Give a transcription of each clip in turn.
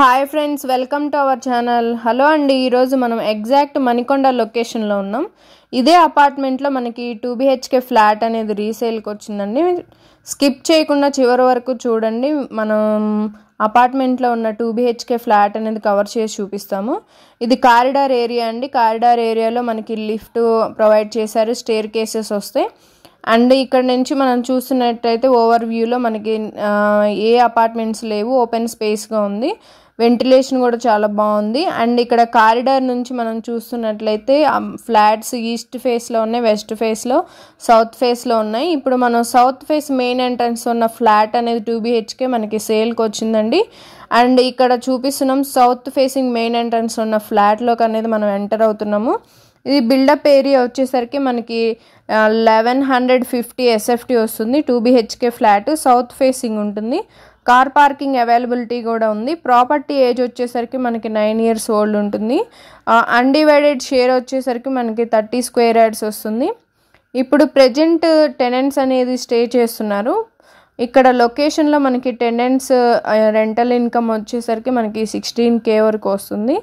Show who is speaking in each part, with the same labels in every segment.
Speaker 1: hi friends welcome to our channel hello అండి ఈరోజు మనం ఎగ్జాక్ట్ మణికొండ లొకేషన్లో ఉన్నాం ఇదే అపార్ట్మెంట్లో మనకి టూ బీహెచ్కే ఫ్లాట్ అనేది రీసేల్కి వచ్చిందండి స్కిప్ చేయకుండా చివరి వరకు చూడండి మనం అపార్ట్మెంట్లో ఉన్న టూ బీహెచ్కే ఫ్లాట్ అనేది కవర్ చేసి చూపిస్తాము ఇది కారిడార్ ఏరియా అండి కారిడార్ ఏరియాలో మనకి లిఫ్ట్ ప్రొవైడ్ చేశారు స్టేర్ కేసెస్ వస్తాయి అండ్ ఇక్కడ నుంచి మనం చూస్తున్నట్టయితే ఓవర్ వ్యూలో మనకి ఏ అపార్ట్మెంట్స్ లేవు ఓపెన్ స్పేస్గా ఉంది వెంటిలేషన్ కూడా చాలా బాగుంది అండ్ ఇక్కడ కారిడార్ నుంచి మనం చూస్తున్నట్లయితే ఫ్లాట్స్ ఈస్ట్ ఫేస్లో ఉన్నాయి వెస్ట్ ఫేస్లో సౌత్ ఫేస్లో ఉన్నాయి ఇప్పుడు మనం సౌత్ ఫేస్ మెయిన్ ఎంట్రన్స్ ఉన్న ఫ్లాట్ అనేది టూ బీహెచ్కే మనకి సేల్కి వచ్చిందండి అండ్ ఇక్కడ చూపిస్తున్నాం సౌత్ ఫేసింగ్ మెయిన్ ఎంట్రన్స్ ఉన్న ఫ్లాట్లోకి అనేది మనం ఎంటర్ అవుతున్నాము ఇది బిల్డప్ ఏరియా వచ్చేసరికి మనకి లెవెన్ హండ్రెడ్ ఫిఫ్టీ ఎస్ఎఫ్టీ వస్తుంది two BHK flat south facing ఉంటుంది కార్ పార్కింగ్ అవైలబిలిటీ కూడా ఉంది ప్రాపర్టీ ఏజ్ వచ్చేసరికి మనకి నైన్ ఇయర్స్ ఓల్డ్ ఉంటుంది అన్డివైడెడ్ షేర్ వచ్చేసరికి మనకి థర్టీ స్క్వేర్ యార్డ్స్ వస్తుంది ఇప్పుడు ప్రజెంట్ టెనెంట్స్ అనేది స్టే చేస్తున్నారు ఇక్కడ లొకేషన్లో మనకి టెండెన్స్ రెంటల్ ఇన్కమ్ వచ్చేసరికి మనకి సిక్స్టీన్ కే వరకు వస్తుంది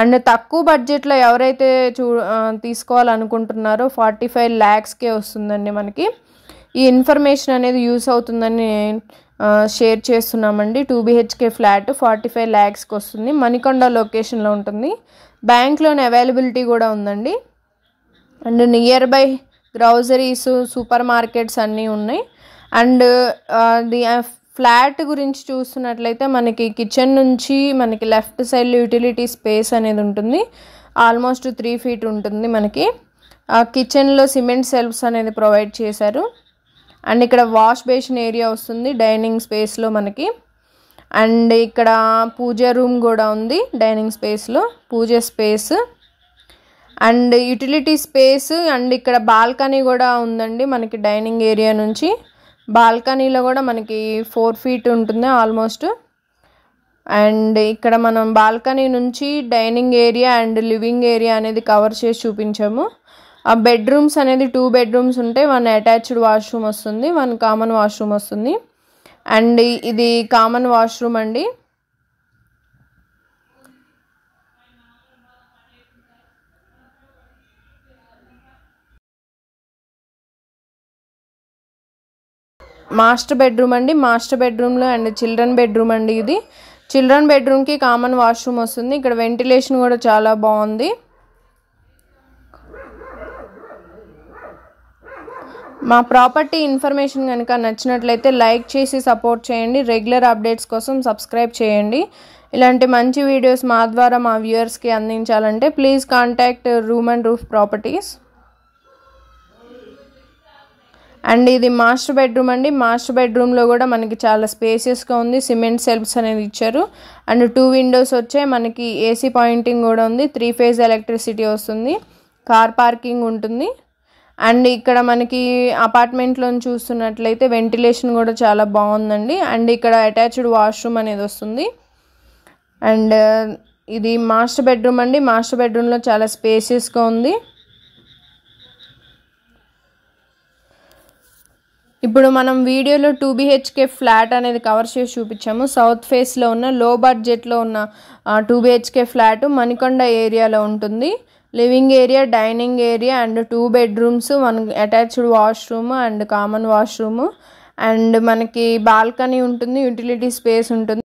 Speaker 1: అండ్ తక్కువ బడ్జెట్లో ఎవరైతే చూ తీసుకోవాలనుకుంటున్నారో ఫార్టీ ఫైవ్ ల్యాక్స్కే వస్తుందండి మనకి ఈ ఇన్ఫర్మేషన్ అనేది యూస్ అవుతుందని షేర్ చేస్తున్నామండి two BHK flat forty five ల్యాక్స్కి వస్తుంది మణికొండ లొకేషన్లో ఉంటుంది బ్యాంక్ లోన్ అవైలబిలిటీ కూడా ఉందండి and nearby groceries supermarkets అన్నీ ఉన్నాయి అండ్ ది ఫ్లాట్ గురించి చూస్తున్నట్లయితే మనకి కిచెన్ నుంచి మనకి లెఫ్ట్ సైడ్ యూటిలిటీ స్పేస్ అనేది ఉంటుంది ఆల్మోస్ట్ త్రీ ఫీట్ ఉంటుంది మనకి కిచెన్లో సిమెంట్ సెల్ఫ్స్ అనేది ప్రొవైడ్ చేశారు అండ్ ఇక్కడ వాష్ బేసిన్ ఏరియా వస్తుంది డైనింగ్ స్పేస్లో మనకి అండ్ ఇక్కడ పూజ రూమ్ కూడా ఉంది డైనింగ్ స్పేస్లో pooja space and utility space and ఇక్కడ బాల్కనీ కూడా ఉందండి మనకి డైనింగ్ ఏరియా నుంచి బాల్కనీలో కూడా మనకి ఫోర్ ఫీట్ ఉంటుంది ఆల్మోస్ట్ అండ్ ఇక్కడ మనం బాల్కనీ నుంచి dining area and living area అనేది కవర్ చేసి చూపించాము ఆ బెడ్రూమ్స్ అనేది టూ బెడ్రూమ్స్ ఉంటాయి వన్ అటాచ్డ్ వాష్రూమ్ వస్తుంది వన్ కామన్ వాష్రూమ్ వస్తుంది అండ్ ఇది కామన్ వాష్రూమ్ అండి మాస్టర్ బెడ్రూమ్ అండి మాస్టర్ బెడ్రూమ్లో అండ్ చిల్డ్రన్ బెడ్రూమ్ అండి ఇది చిల్డ్రన్ బెడ్రూమ్కి కామన్ వాష్రూమ్ వస్తుంది ఇక్కడ వెంటిలేషన్ కూడా చాలా బాగుంది మా ప్రాపర్టీ ఇన్ఫర్మేషన్ కనుక నచ్చినట్లయితే లైక్ చేసి సపోర్ట్ చేయండి రెగ్యులర్ అప్డేట్స్ కోసం సబ్స్క్రైబ్ చేయండి ఇలాంటి మంచి వీడియోస్ మా ద్వారా మా వ్యూయర్స్కి అందించాలంటే please contact Room and Roof properties and ఇది మాస్టర్ బెడ్రూమ్ అండి మాస్టర్ బెడ్రూమ్లో కూడా మనకి చాలా స్పేసియస్గా ఉంది సిమెంట్ సెల్ఫ్స్ అనేది ఇచ్చారు అండ్ టూ విండోస్ వచ్చాయి మనకి ఏసీ పాయింటింగ్ కూడా ఉంది త్రీ ఫేజ్ ఎలక్ట్రిసిటీ వస్తుంది కార్ పార్కింగ్ ఉంటుంది అండ్ ఇక్కడ మనకి అపార్ట్మెంట్లో చూస్తున్నట్లయితే వెంటిలేషన్ కూడా చాలా బాగుందండి అండ్ ఇక్కడ అటాచ్డ్ వాష్రూమ్ అనేది వస్తుంది అండ్ ఇది మాస్టర్ బెడ్రూమ్ అండి మాస్టర్ బెడ్రూమ్లో చాలా స్పేసియస్గా ఉంది ఇప్పుడు మనం వీడియోలో టూ బిహెచ్కే ఫ్లాట్ అనేది కవర్ చేసి చూపించాము సౌత్ ఫేస్లో ఉన్న లో బడ్జెట్లో ఉన్న టూ బిహెచ్కే ఫ్లాట్ మణికొండ ఏరియాలో ఉంటుంది living area dining area and two bedrooms one attached washroom and common washroom and మనకి బాల్కనీ ఉంటుంది యూటిలిటీ స్పేస్ ఉంటుంది